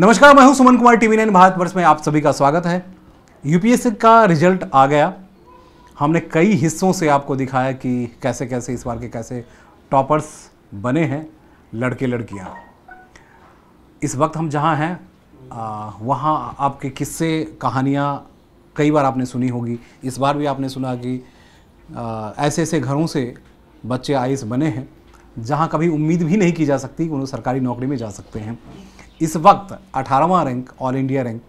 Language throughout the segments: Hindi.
नमस्कार मैं हूं सुमन कुमार टीवी नाइन भारतवर्ष में आप सभी का स्वागत है यूपीएससी का रिजल्ट आ गया हमने कई हिस्सों से आपको दिखाया कि कैसे कैसे इस बार के कैसे टॉपर्स बने हैं लड़के लड़कियां इस वक्त हम जहां हैं वहां आपके किस्से कहानियां कई बार आपने सुनी होगी इस बार भी आपने सुना कि ऐसे ऐसे घरों से बच्चे आइस बने हैं जहाँ कभी उम्मीद भी नहीं की जा सकती कि उन्हें सरकारी नौकरी में जा सकते हैं इस वक्त अठारहवा rank all India rank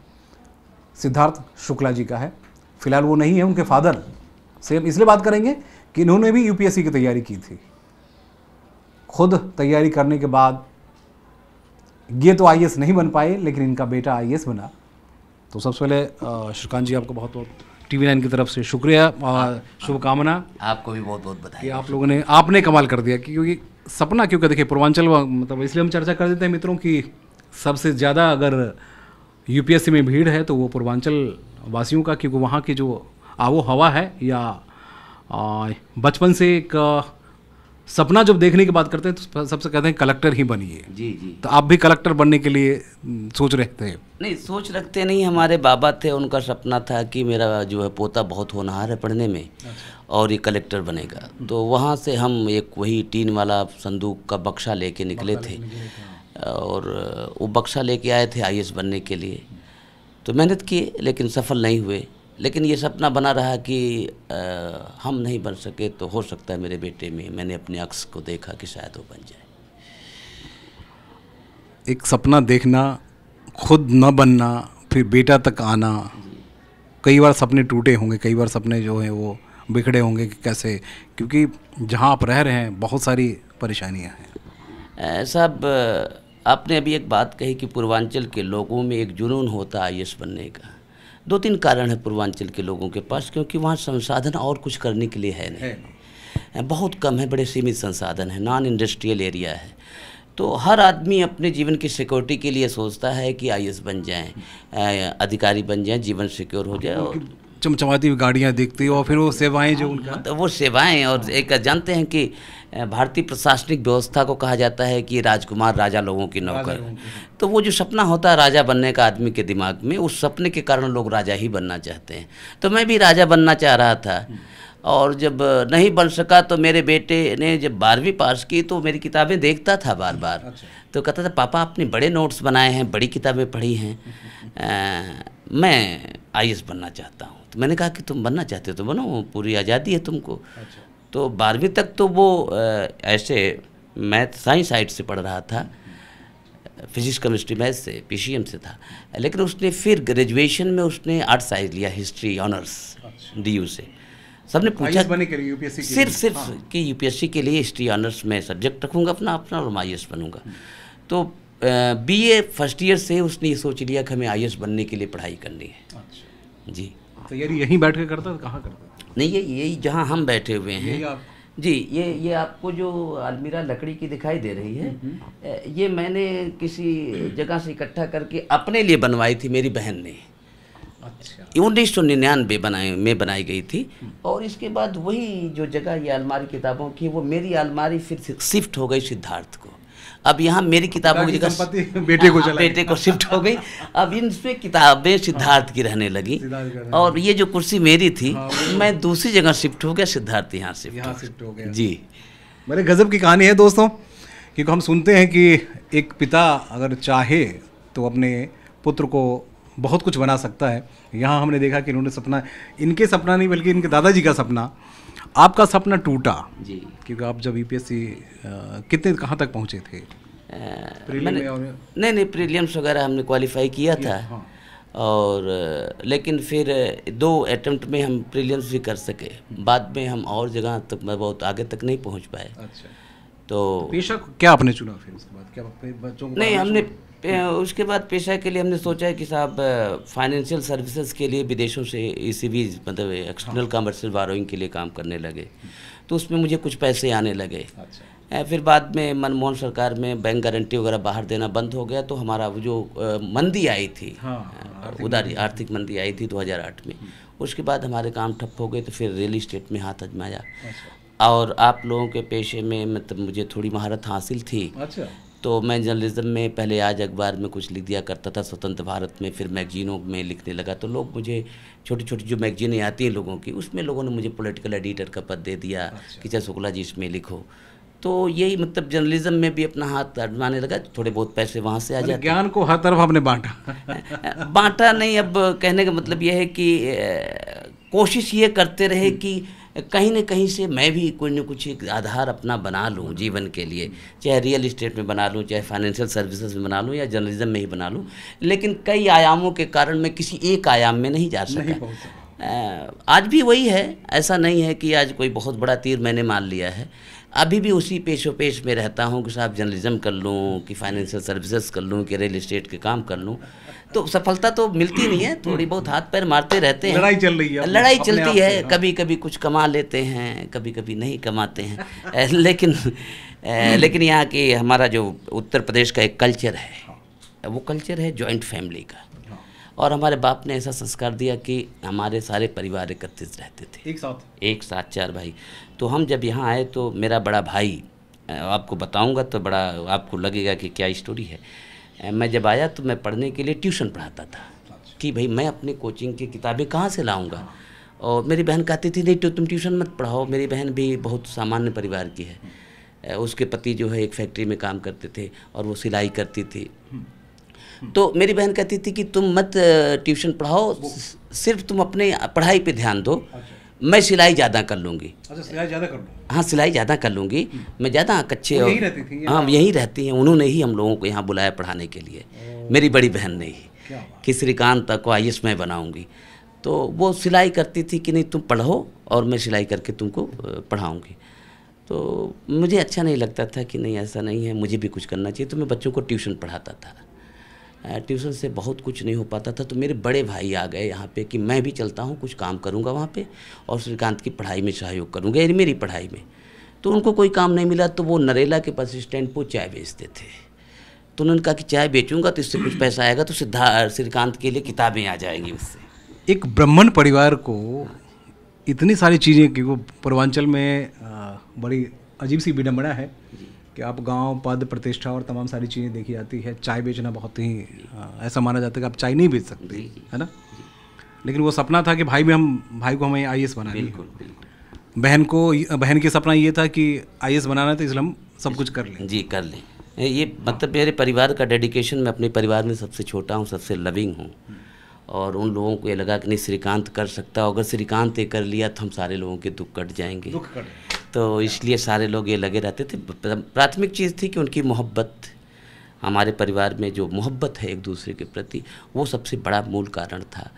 Siddharth Shukla ji का है फिलहाल वो नहीं है उनके फादर से हम इसलिए बात करेंगे कि इन्होंने भी यूपीएससी की तैयारी की थी खुद तैयारी करने के बाद ये तो आईएएस नहीं बन पाए लेकिन इनका बेटा आईएएस बना तो सबसे पहले श्रीकांत जी आपको बहुत बहुत टीवी नाइन की तरफ से शुक्रिया और शुभकामना आपको भी बहुत बहुत बधाई आप लोगों ने आपने कमाल कर दिया क्योंकि सपना क्योंकि देखिए पूर्वांचल मतलब इसलिए हम चर्चा कर देते हैं मित्रों की सबसे ज़्यादा अगर यूपीएससी में भीड़ है तो वो पूर्वांचल वासियों का क्योंकि वहाँ की जो आवो हवा है या बचपन से एक सपना जब देखने की बात करते हैं तो सबसे कहते हैं कलेक्टर ही बनिए जी जी तो आप भी कलेक्टर बनने के लिए सोच रखते हैं नहीं सोच रखते नहीं हमारे बाबा थे उनका सपना था कि मेरा जो है पोता बहुत होनहार है पढ़ने में अच्छा। और ये कलेक्टर बनेगा तो वहाँ से हम एक वही टीन वाला संदूक का बक्शा लेके निकले थे हाँ। और वो बक्सा लेके आए थे आई बनने के लिए तो मेहनत किए लेकिन सफल नहीं हुए लेकिन ये सपना बना रहा कि आ, हम नहीं बन सके तो हो सकता है मेरे बेटे में मैंने अपने अक्स को देखा कि शायद वो बन जाए एक सपना देखना खुद न बनना फिर बेटा तक आना कई बार सपने टूटे होंगे कई बार सपने जो हैं वो बिखड़े होंगे कि कैसे क्योंकि जहाँ आप रह रहे हैं बहुत सारी परेशानियाँ हैं साहब आपने अभी एक बात कही कि पूर्वांचल के लोगों में एक जुनून होता है आई बनने का दो तीन कारण है पूर्वांचल के लोगों के पास क्योंकि वहाँ संसाधन और कुछ करने के लिए है नहीं बहुत कम है बड़े सीमित संसाधन है नॉन इंडस्ट्रियल एरिया है तो हर आदमी अपने जीवन की सिक्योरिटी के लिए सोचता है कि आई बन जाएं अधिकारी बन जाएं जीवन सिक्योर हो जाए और चमचमाती हुई गाड़ियाँ है और फिर वो सेवाएं जो उनका मतलब वो सेवाएं और एक जानते हैं कि भारतीय प्रशासनिक व्यवस्था को कहा जाता है कि राजकुमार राजा लोगों की नौकर तो वो जो सपना होता है राजा बनने का आदमी के दिमाग में उस सपने के कारण लोग राजा ही बनना चाहते हैं तो मैं भी राजा बनना चाह रहा था और जब नहीं बन सका तो मेरे बेटे ने जब बारहवीं पास की तो मेरी किताबें देखता था बार बार अच्छा। तो कहता था पापा आपने बड़े नोट्स बनाए हैं बड़ी किताबें पढ़ी हैं मैं आई बनना चाहता हूँ तो मैंने कहा कि तुम बनना चाहते हो तो बनो पूरी आज़ादी है तुमको अच्छा। तो बारहवीं तक तो वो ऐसे मैथ साइंस साइड से पढ़ रहा था फिजिक्स केमिस्ट्री मैथ से पी से था लेकिन उसने फिर ग्रेजुएशन में उसने आर्ट साइंस लिया हिस्ट्री ऑनर्स अच्छा। यू से सबने पूछा बने के लिए यूपीएससी सिर्फ सिर्फ हाँ। कि यूपीएससी के लिए हिस्ट्री ऑनर्स में सब्जेक्ट रखूँगा अपना अपना और मैं आई बनूँगा हम्म। तो बीए फर्स्ट ईयर से उसने ये सोच लिया कि हमें आई बनने के लिए पढ़ाई करनी है अच्छा। जी तैयारी तो यहीं बैठ के है तो कहाँ है नहीं ये यही जहाँ हम बैठे हुए हैं जी ये ये आपको जो अलमीरा लकड़ी की दिखाई दे रही है हम्म, हम्म। ये मैंने किसी जगह से इकट्ठा करके अपने लिए बनवाई थी मेरी बहन ने अच्छा उन्नीस सौ निन्यानवे बनाए में बनाई गई थी हम्म। और इसके बाद वही जो जगह ये अलमारी किताबों की वो मेरी अलमारी फिर शिफ्ट हो गई सिद्धार्थ को अब यहाँ मेरी किताबों की जगह बेटे को बेटे को शिफ्ट हो गई अब इनमें किताबें सिद्धार्थ की रहने लगी और ये जो कुर्सी मेरी थी हाँ, मैं दूसरी जगह शिफ्ट हो गया सिद्धार्थ यहाँ शिफ्ट हो गया जी मेरे गज़ब की कहानी है दोस्तों क्योंकि हम सुनते हैं कि एक पिता अगर चाहे तो अपने पुत्र को बहुत कुछ बना सकता है यहाँ हमने देखा कि इन्होंने सपना इनके सपना नहीं बल्कि इनके दादाजी का सपना आपका सपना टूटा जी क्योंकि आप जब यूपीएससी e कितने कहाँ तक पहुँचे थे मैंने नहीं नहीं प्रीलियम्स वगैरह हमने क्वालिफाई किया था हाँ। और लेकिन फिर दो अटैम्प्ट में हम प्रीलियम्स भी कर सके हम्म। बाद में हम और जगह तक मैं बहुत आगे तक नहीं पहुंच पाए अच्छा तो पेशा क्या आपने चुना फिर उसके बाद क्या बच्चों को नहीं हमने उसके बाद पेशा के लिए हमने सोचा है कि साहब फाइनेंशियल सर्विसेज के लिए विदेशों से ई मतलब एक्सटर्नल कमर्शियल बारोइंग के लिए काम करने लगे तो उसमें मुझे कुछ पैसे आने लगे अच्छा। फिर बाद में मनमोहन सरकार में बैंक गारंटी वगैरह बाहर देना बंद हो गया तो हमारा जो मंदी आई थी हाँ, उधारी आर्थिक मंदी आई थी 2008 में हम्म। उसके बाद हमारे काम ठप हो गए तो फिर रियल इस्टेट में हाथ अजमाया अच्छा। और आप लोगों के पेशे में मतलब मुझे थोड़ी महारत हासिल थी अच्छा तो मैं जर्नलिज्म में पहले आज अखबार में कुछ लिख दिया करता था स्वतंत्र भारत में फिर मैगजीनों में लिखने लगा तो लोग मुझे छोटी छोटी जो मैगजीनें आती हैं लोगों की उसमें लोगों ने मुझे पॉलिटिकल एडिटर का पद दे दिया अच्छा। कि चाहे शुक्ला जी इसमें लिखो तो यही मतलब जर्नलिज्म में भी अपना हाथ अडवाने लगा थोड़े बहुत पैसे वहाँ से आ जाए ज्ञान को हर तरफ आपने बांटा बांटा नहीं अब कहने का मतलब यह है कि कोशिश ये करते रहे हम्म। कि कहीं ना कहीं से मैं भी कोई ना कुछ एक आधार अपना बना लूँ जीवन के लिए चाहे रियल इस्टेट में बना लूँ चाहे फाइनेंशियल सर्विसेज में बना लूँ या जर्नलिज्म में ही बना लूँ लेकिन कई आयामों के कारण मैं किसी एक आयाम में नहीं जा सका आज भी वही है ऐसा नहीं है कि आज कोई बहुत बड़ा तीर मैंने मान लिया है अभी भी उसी पेशो पेश में रहता हूँ कि साहब जर्नलिज्म कर लूँ कि फाइनेंशियल सर्विसेज कर लूँ कि रियल इस्टेट के काम कर लूँ तो सफलता तो मिलती नहीं है थोड़ी बहुत हाथ पैर मारते रहते हैं लड़ाई चल रही है लड़ाई चलती है हाँ। कभी कभी कुछ कमा लेते हैं कभी कभी नहीं कमाते हैं लेकिन लेकिन यहाँ की हमारा जो उत्तर प्रदेश का एक कल्चर है वो कल्चर है जॉइंट फैमिली का और हमारे बाप ने ऐसा संस्कार दिया कि हमारे सारे परिवार एकत्रित रहते थे एक साथ एक साथ चार भाई तो हम जब यहाँ आए तो मेरा बड़ा भाई आपको बताऊँगा तो बड़ा आपको लगेगा कि क्या स्टोरी है मैं जब आया तो मैं पढ़ने के लिए ट्यूशन पढ़ाता था अच्छा। कि भाई मैं अपने कोचिंग की किताबें कहाँ से लाऊँगा और मेरी बहन कहती थी नहीं तो तुम ट्यूशन मत पढ़ाओ मेरी बहन भी बहुत सामान्य परिवार की है हम्म। उसके पति जो है एक फैक्ट्री में काम करते थे और वो सिलाई करती थी हम्म। तो मेरी बहन कहती थी कि तुम मत ट्यूशन पढ़ाओ सिर्फ तुम अपने पढ़ाई पे ध्यान दो अच्छा। मैं सिलाई ज़्यादा कर लूँगी अच्छा सिलाई ज़्यादा कर हाँ सिलाई ज़्यादा कर लूँगी हम्म। मैं ज़्यादा कच्चे और हाँ यहीं रहती हैं उन्होंने ही हम लोगों को यहाँ बुलाया पढ़ाने के लिए मेरी बड़ी बहन ने ही कि श्रीकांत को आई मैं बनाऊँगी तो वो सिलाई करती थी कि नहीं तुम पढ़ो और मैं सिलाई करके तुमको पढ़ाऊँगी तो मुझे अच्छा नहीं लगता था कि नहीं ऐसा नहीं है मुझे भी कुछ करना चाहिए तो मैं बच्चों को ट्यूशन पढ़ाता था ट्यूशन से बहुत कुछ नहीं हो पाता था तो मेरे बड़े भाई आ गए यहाँ पे कि मैं भी चलता हूँ कुछ काम करूँगा वहाँ पे और श्रीकांत की पढ़ाई में सहयोग करूँगा यानी मेरी पढ़ाई में तो उनको कोई काम नहीं मिला तो वो नरेला के पास स्टैंड पर चाय बेचते थे तो उन्होंने कहा कि चाय बेचूँगा तो इससे कुछ पैसा आएगा तो सिद्धा श्रीकांत के लिए किताबें आ जाएंगी उससे एक ब्राह्मण परिवार को इतनी सारी चीज़ें कि वो पूर्वांचल में बड़ी अजीब सी विडम्बना है कि आप गांव पद प्रतिष्ठा और तमाम सारी चीज़ें देखी जाती है चाय बेचना बहुत ही ऐसा माना जाता है कि आप चाय नहीं बेच सकते है ना लेकिन वो सपना था कि भाई में हम भाई को हमें आई एस बनाना बिल्कुल, बहन को बहन के सपना ये था कि आई एस बनाना है तो इसलिए हम सब कुछ कर लें जी कर लें ये मतलब मेरे परिवार का डेडिकेशन मैं अपने परिवार में सबसे छोटा हूँ सबसे लविंग हूँ और उन लोगों को ये लगा कि नहीं श्रीकांत कर सकता अगर श्रीकांत ये कर लिया तो हम सारे लोगों के दुख कट जाएंगे दुख कट तो इसलिए सारे लोग ये लगे रहते थे प्राथमिक चीज़ थी कि उनकी मोहब्बत हमारे परिवार में जो मोहब्बत है एक दूसरे के प्रति वो सबसे बड़ा मूल कारण था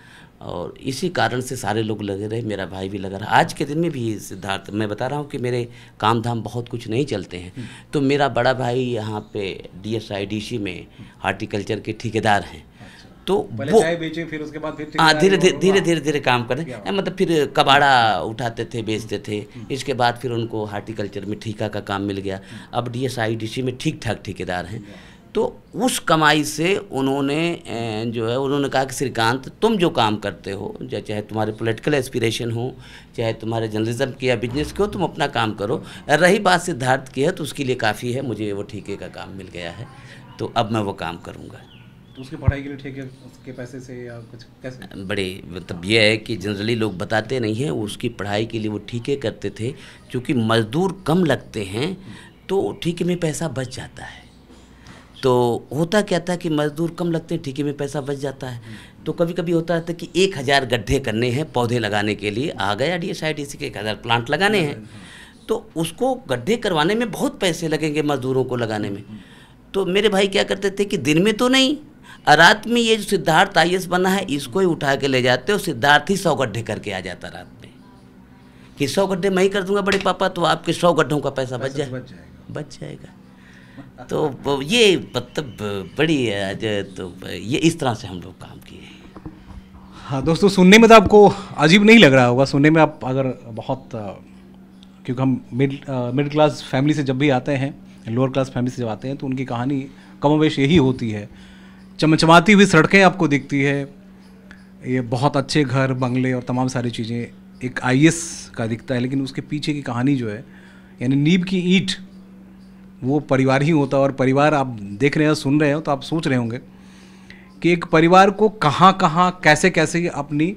और इसी कारण से सारे लोग लगे रहे मेरा भाई भी लगा रहा आज के दिन में भी सिद्धार्थ मैं बता रहा हूँ कि मेरे काम धाम बहुत कुछ नहीं चलते हैं हम्म। तो मेरा बड़ा भाई यहाँ पे D S I D C में हार्टिकल्चर के ठेकेदार हैं तो वो बेचे फिर उसके बाद फिर हाँ धीरे धीरे धीरे धीरे धीरे काम करें मतलब फिर कबाड़ा उठाते थे बेचते थे हम्म। इसके बाद फिर उनको हार्टिकल्चर में ठीका का काम मिल गया हम्म। अब D S I D C में ठीक ठाक ठेकेदार हैं तो उस कमाई से उन्होंने जो है उन्होंने कहा कि श्रीकांत तुम जो काम करते हो चाहे तुम्हारे पॉलिटिकल एस्पिरेशन हो चाहे तुम्हारे जर्नलिज्म की या बिजनेस की हो तुम अपना काम करो रही बात सिद्धार्थ की है तो उसके लिए काफ़ी है मुझे वो ठीके का काम मिल गया है तो अब मैं वो काम करूँगा तो उसकी पढ़ाई के लिए ठेके उसके पैसे से या कुछ कैसे बड़े मतलब ये है कि जनरली लोग बताते नहीं हैं उसकी पढ़ाई के लिए वो ठीके करते थे क्योंकि मज़दूर कम लगते हैं तो ठीके में पैसा बच जाता है तो होता क्या था कि मज़दूर कम लगते हैं ठीके में पैसा बच जाता है तो कभी कभी होता था कि एक हज़ार गड्ढे करने हैं पौधे लगाने के लिए आ गया D S I D C के एक हज़ार प्लांट लगाने हैं तो उसको गड्ढे करवाने में बहुत पैसे लगेंगे मज़दूरों को लगाने में तो मेरे भाई क्या करते थे कि दिन में तो नहीं रात में ये जो सिद्धार्थ आई बना है इसको ही उठा के ले जाते हो सिद्धार्थ ही सौ गड्ढे करके आ जाता रात में कि सौ गड्ढे मैं ही कर दूंगा बड़े पापा तो आपके सौ गड्ढों का पैसा बच तो जाए बच जाएगा, बच जाएगा। तो ये मतलब बड़ी तो ये इस तरह से हम लोग काम किए हैं हाँ दोस्तों सुनने में तो आपको अजीब नहीं लग रहा होगा सुनने में आप अगर बहुत क्योंकि हम मिड मिड क्लास फैमिली से जब भी आते हैं लोअर क्लास फैमिली से जब आते हैं तो उनकी कहानी कमोवेश यही होती है चमचमाती हुई सड़कें आपको दिखती है ये बहुत अच्छे घर बंगले और तमाम सारी चीज़ें एक आई का दिखता है लेकिन उसके पीछे की कहानी जो है यानी नींब की ईट वो परिवार ही होता है और परिवार आप देख रहे हो सुन रहे हो तो आप सोच रहे होंगे कि एक परिवार को कहाँ कहाँ कैसे कैसे अपनी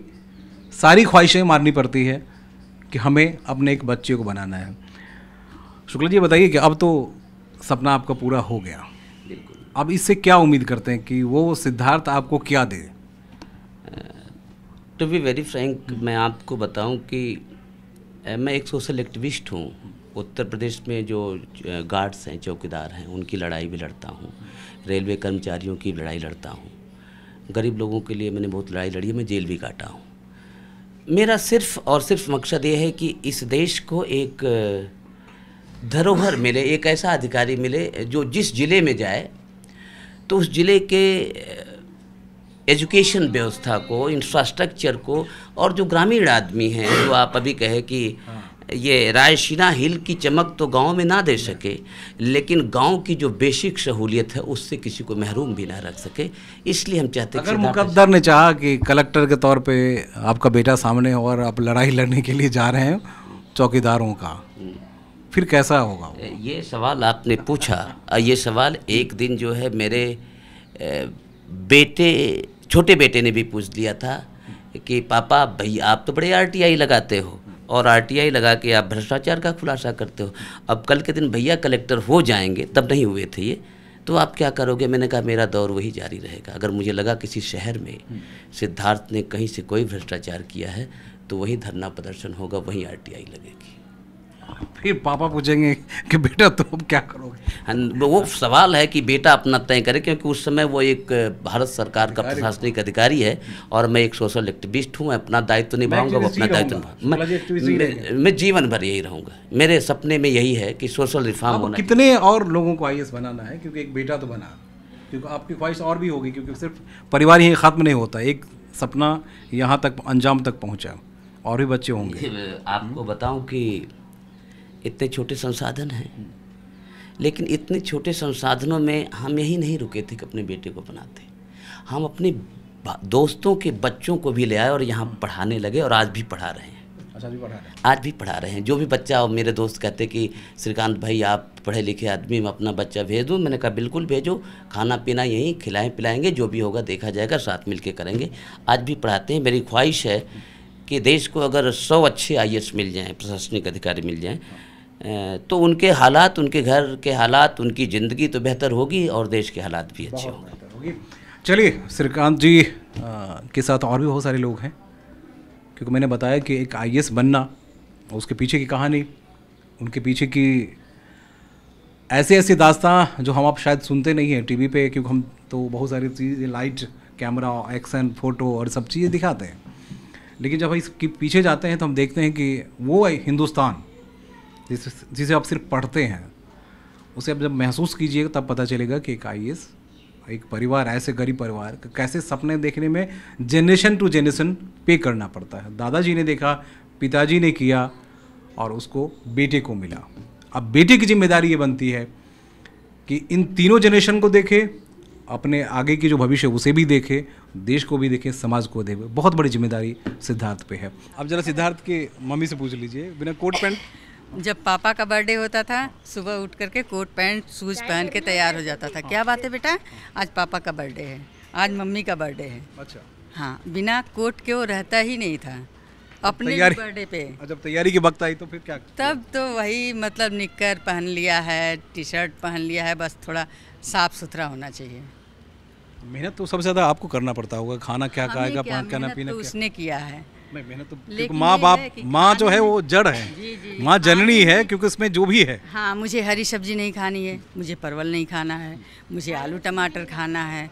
सारी ख्वाहिशें मारनी पड़ती है कि हमें अपने एक बच्चे को बनाना है शुक्ला जी बताइए कि अब तो सपना आपका पूरा हो गया बिल्कुल अब इससे क्या उम्मीद करते हैं कि वो सिद्धार्थ आपको क्या दे टू बी वेरी फ्रैंक मैं आपको बताऊं कि मैं एक सोशल एक्टिविस्ट हूँ उत्तर प्रदेश में जो गार्ड्स हैं चौकीदार हैं उनकी लड़ाई भी लड़ता हूँ रेलवे कर्मचारियों की लड़ाई लड़ता हूँ गरीब लोगों के लिए मैंने बहुत लड़ाई लड़ी है मैं जेल भी काटा हूँ मेरा सिर्फ और सिर्फ मकसद ये है कि इस देश को एक धरोहर मिले एक ऐसा अधिकारी मिले जो जिस ज़िले में जाए तो उस ज़िले के एजुकेशन व्यवस्था को इंफ्रास्ट्रक्चर को और जो ग्रामीण आदमी हैं जो आप अभी कहे कि हाँ। ये रायशीना हिल की चमक तो गांव में ना दे सके लेकिन गांव की जो बेसिक सहूलियत है उससे किसी को महरूम भी ना रख सके इसलिए हम चाहते हैं मुकद्दर ने चाहा कि कलेक्टर के तौर पे आपका बेटा सामने और आप लड़ाई लड़ने के लिए जा रहे हैं चौकीदारों का हम्म। फिर कैसा होगा ये सवाल आपने पूछा ये सवाल एक दिन जो है मेरे बेटे छोटे बेटे ने भी पूछ लिया था कि पापा भाई आप तो बड़े आरटीआई लगाते हो और आरटीआई लगा के आप भ्रष्टाचार का खुलासा करते हो अब कल के दिन भैया कलेक्टर हो जाएंगे तब नहीं हुए थे ये तो आप क्या करोगे मैंने कहा मेरा दौर वही जारी रहेगा अगर मुझे लगा किसी शहर में सिद्धार्थ ने कहीं से कोई भ्रष्टाचार किया है तो वही धरना प्रदर्शन होगा वहीं आरटीआई लगेगी फिर पापा पूछेंगे कि बेटा तुम क्या करोगे हाँ, वो सवाल है कि बेटा अपना तय करे क्योंकि उस समय वो एक भारत सरकार का प्रशासनिक अधिकारी है और मैं एक सोशल एक्टिविस्ट हूँ अपना दायित्व निभाऊंगा वो अपना दायित्व मैं, मैं जीवन भर यही रहूँगा मेरे सपने में यही है कि सोशल रिफॉर्म होना कितने और लोगों को आई बनाना है क्योंकि एक बेटा तो बना क्योंकि आपकी ख्वाहिश और भी होगी क्योंकि सिर्फ परिवार ही खत्म नहीं होता एक सपना यहाँ तक अंजाम तक पहुँचा और भी बच्चे होंगे आपको बताऊँ की इतने छोटे संसाधन हैं लेकिन इतने छोटे संसाधनों में हम यही नहीं रुके थे कि अपने बेटे को बनाते हम अपने दोस्तों के बच्चों को भी ले आए और यहाँ पढ़ाने लगे और आज भी पढ़ा रहे हैं अच्छा भी पढ़ा रहे हैं आज भी पढ़ा रहे हैं जो भी बच्चा और मेरे दोस्त कहते कि श्रीकांत भाई आप पढ़े लिखे आदमी मैं अपना बच्चा भेज दूँ मैंने कहा बिल्कुल भेजो खाना पीना यहीं खिलाएं पिलाएंगे जो भी होगा देखा जाएगा साथ मिल के करेंगे आज भी पढ़ाते हैं मेरी ख्वाहिश है कि देश को अगर सौ अच्छे आई मिल जाएँ प्रशासनिक अधिकारी मिल जाएँ तो उनके हालात उनके घर के हालात उनकी ज़िंदगी तो बेहतर होगी और देश के हालात भी अच्छे होंगे चलिए श्रीकांत जी आ, के साथ और भी बहुत सारे लोग हैं क्योंकि मैंने बताया कि एक आई बनना उसके पीछे की कहानी उनके पीछे की ऐसे ऐसे दास्तान जो हम आप शायद सुनते नहीं हैं टीवी पे क्योंकि हम तो बहुत सारी चीज़ें लाइट कैमरा एक्शन फ़ोटो और सब चीज़ें दिखाते हैं लेकिन जब हम इसके पीछे जाते हैं तो हम देखते हैं कि वो हिंदुस्तान जिसे जिसे आप सिर्फ पढ़ते हैं उसे आप जब महसूस कीजिएगा तब पता चलेगा कि एक आई एक परिवार ऐसे गरीब परिवार कैसे सपने देखने में जनरेशन टू जनरेशन पे करना पड़ता है दादाजी ने देखा पिताजी ने किया और उसको बेटे को मिला अब बेटे की जिम्मेदारी ये बनती है कि इन तीनों जनरेशन को देखे अपने आगे की जो भविष्य उसे भी देखे देश को भी देखे समाज को देखे बहुत बड़ी जिम्मेदारी सिद्धार्थ पे है अब जरा सिद्धार्थ के मम्मी से पूछ लीजिए बिना कोट पैंट जब पापा का बर्थडे होता था सुबह उठ करके कोट पैंट शूज पहन के तैयार हो जाता था क्या बात है बेटा आज पापा का बर्थडे है आज मम्मी का बर्थडे है अच्छा हाँ बिना कोट के वो रहता ही नहीं था अपने बर्थडे पे जब अच्छा, तैयारी की वक्त आई तो फिर क्या तब तो वही मतलब निक्कर पहन लिया है टी शर्ट पहन लिया है बस थोड़ा साफ सुथरा होना चाहिए मेहनत तो सबसे ज़्यादा आपको करना पड़ता होगा खाना क्या खाएगा खाना तो पीना उसने किया है नहीं मेहनत तो माँ बाप माँ जो है वो जड़ है माँ जननी है क्योंकि उसमें जो भी है हाँ मुझे हरी सब्जी नहीं खानी है मुझे परवल नहीं खाना है मुझे आलू टमाटर खाना है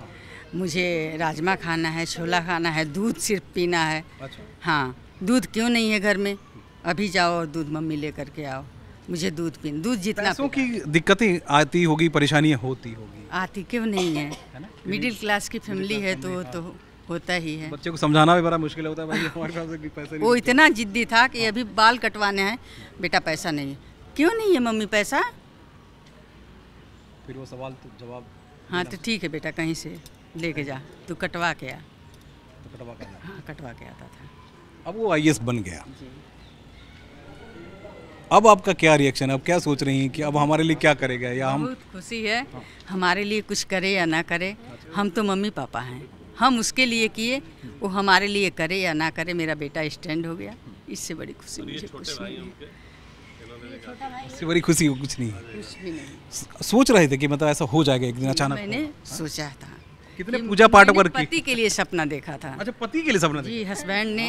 मुझे राजमा खाना है छोला खाना है दूध सिर्फ पीना है अच्छा। हाँ दूध क्यों नहीं है घर में अभी जाओ और दूध मम्मी ले करके आओ मुझे दूध पीन दूध जितना पैसों की दिक्कतें आती होगी परेशानियाँ होती होगी आती क्यों नहीं है मिडिल क्लास की फैमिली है तो हाँ। तो होता ही है बच्चे को समझाना भी बड़ा मुश्किल होता है भाई हमारे पास पैसे वो इतना जिद्दी था कि अभी बाल कटवाने हैं बेटा पैसा नहीं क्यों नहीं है मम्मी पैसा फिर वो सवाल तो जवाब हाँ तो ठीक है बेटा कहीं से लेके जा तू कटवा के आ तो कटवा के हाँ कटवा के आता था अब वो आई बन गया अब आपका क्या रिएक्शन है अब क्या सोच रही हैं कि अब हमारे लिए क्या करेगा या हम बहुत खुशी है हमारे लिए कुछ करे या ना करे अच्छा। हम तो मम्मी पापा हैं हम उसके लिए किए वो हमारे लिए करे या ना करे मेरा बेटा स्टैंड हो गया इससे बड़ी खुशी मुझे कुछ नहीं है इससे बड़ी खुशी कुछ नहीं कुछ नहीं सोच रहे थे कि मतलब ऐसा हो जाएगा एक दिन अचानक मैंने हाँ? सोचा था कितने पूजा पाठ करके पति के लिए सपना देखा था अच्छा पति के लिए सपना जी हस्बैंड ने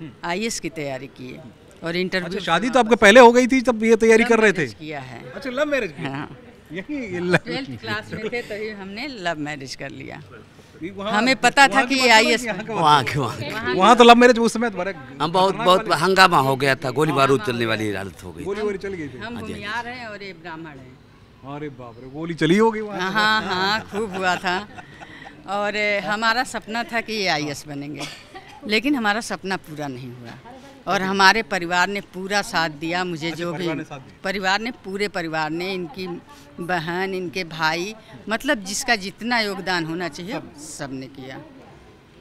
हाँ। आई की तैयारी की है और इंटरव्यू अच्छा, शादी तो आपके पहले हो गई थी तब ये तैयारी कर रहे थे किया है अच्छा लव मैरिज हाँ ट्वेल्थ क्लास में थे तभी हमने लव मैरिज कर लिया हमें पता था कि ये आई एस वहाँ के वहाँ वहाँ तो लव मैरिज उस समय हम बहुत बहुत हंगामा हो गया था गोली बारूद चलने वाली हालत हो गई गोली चल गई हम हाँ हाँ हैं और ये ब्राह्मण हैं अरे बाप रे गोली चली होगी वहाँ हाँ हाँ खूब हुआ था और हमारा सपना था कि ये आई बनेंगे लेकिन हमारा सपना पूरा नहीं हुआ और हमारे परिवार ने पूरा साथ दिया मुझे अच्छा, जो भी परिवार ने पूरे परिवार ने इनकी बहन इनके भाई मतलब जिसका जितना योगदान होना चाहिए सब ने किया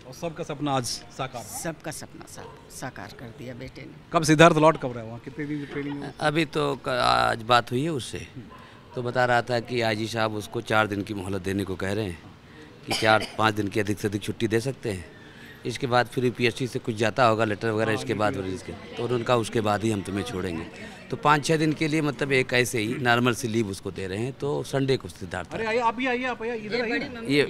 और सबका सपना आज साकार सबका सपना सा, साकार कर दिया बेटे ने कब सिद्धार्थ लौट कब रहा वहाँ कितने दिन ट्रेनिंग अभी तो आज बात हुई है उससे तो बता रहा था कि आजी साहब उसको चार दिन की मोहलत देने को कह रहे हैं कि चार पाँच दिन की अधिक से अधिक छुट्टी दे सकते हैं इसके बाद फिर यूपीएससी से कुछ जाता होगा लेटर वगैरह हाँ, इसके बाद के तो उनका उसके बाद ही हम तुम्हें छोड़ेंगे तो पाँच छः दिन के लिए मतलब एक ऐसे ही नॉर्मल सी लीव उसको दे रहे हैं तो संडे को सिद्धार्थ अरे आप भी आइए आप ये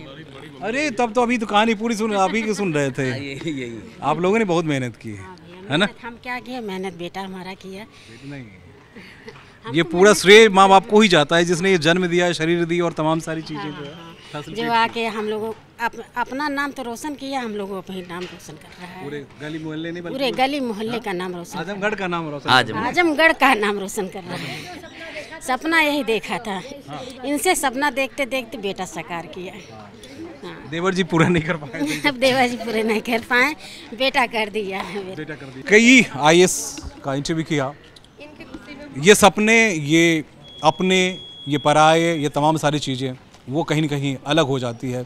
अरे तब तो अभी तो कहानी पूरी सुन आप ही सुन रहे थे हाँ, यही आप लोगों ने बहुत मेहनत की है हाँ, है ना हम क्या किए मेहनत बेटा हमारा किया ये तो पूरा श्रेय माँ बाप को ही जाता है जिसने ये जन्म दिया शरीर दी और तमाम सारी चीज़ें जो आके हम लोगों अप, अपना नाम तो रोशन किया हम लोगों अपने नाम रोशन कर रहा है पूरे गली मोहल्ले नहीं पूरे गली मोहल्ले का नाम रोशन आजमगढ़ का नाम रोशन आजमगढ़ का नाम रोशन कर रहा है सपना यही देखा था हाँ। इनसे सपना देखते देखते बेटा साकार किया हाँ। देवर जी पूरा नहीं कर पाए अब देवर जी पूरे नहीं कर पाए बेटा कर दिया बेटा कर दिया कई आई का इंटरव्यू किया ये सपने ये अपने ये पराये ये तमाम सारी चीज़ें वो कहीं ना कहीं अलग हो जाती है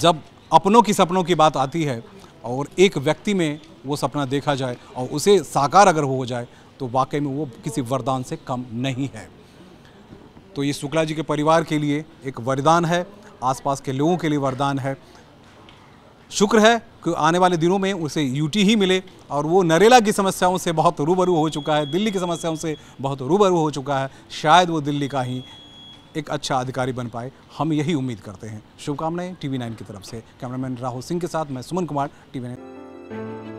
जब अपनों की सपनों की बात आती है और एक व्यक्ति में वो सपना देखा जाए और उसे साकार अगर हो जाए तो वाकई में वो किसी वरदान से कम नहीं है तो ये शुक्ला जी के परिवार के लिए एक वरदान है आसपास के लोगों के लिए वरदान है शुक्र है कि आने वाले दिनों में उसे यूटी ही मिले और वो नरेला की समस्याओं से बहुत रूबरू हो चुका है दिल्ली की समस्याओं से बहुत रूबरू हो चुका है शायद वो दिल्ली का ही एक अच्छा अधिकारी बन पाए हम यही उम्मीद करते हैं शुभकामनाएं टीवी नाइन की तरफ से कैमरामैन राहुल सिंह के साथ मैं सुमन कुमार टीवी नाइन